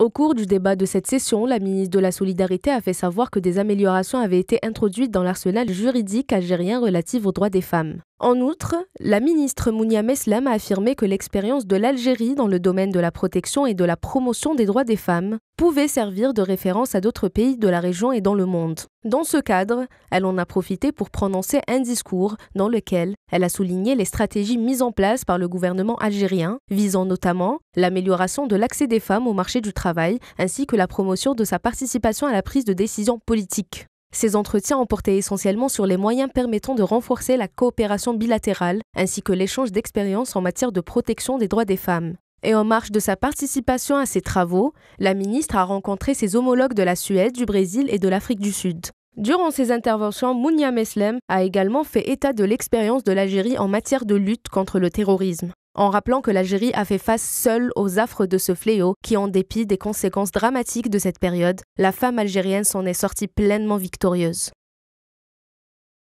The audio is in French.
Au cours du débat de cette session, la ministre de la Solidarité a fait savoir que des améliorations avaient été introduites dans l'arsenal juridique algérien relatif aux droits des femmes. En outre, la ministre Mounia Meslam a affirmé que l'expérience de l'Algérie dans le domaine de la protection et de la promotion des droits des femmes pouvait servir de référence à d'autres pays de la région et dans le monde. Dans ce cadre, elle en a profité pour prononcer un discours dans lequel elle a souligné les stratégies mises en place par le gouvernement algérien, visant notamment l'amélioration de l'accès des femmes au marché du travail ainsi que la promotion de sa participation à la prise de décisions politiques. Ces entretiens ont porté essentiellement sur les moyens permettant de renforcer la coopération bilatérale ainsi que l'échange d'expériences en matière de protection des droits des femmes. Et en marge de sa participation à ces travaux, la ministre a rencontré ses homologues de la Suède, du Brésil et de l'Afrique du Sud. Durant ses interventions, Mounia Meslem a également fait état de l'expérience de l'Algérie en matière de lutte contre le terrorisme en rappelant que l'Algérie a fait face seule aux affres de ce fléau qui, en dépit des conséquences dramatiques de cette période, la femme algérienne s'en est sortie pleinement victorieuse.